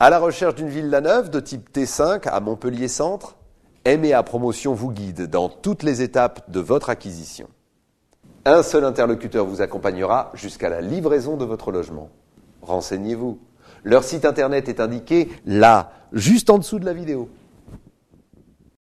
À la recherche d'une ville la neuve de type T5 à Montpellier Centre, MEA Promotion vous guide dans toutes les étapes de votre acquisition. Un seul interlocuteur vous accompagnera jusqu'à la livraison de votre logement. Renseignez-vous. Leur site internet est indiqué là, juste en dessous de la vidéo.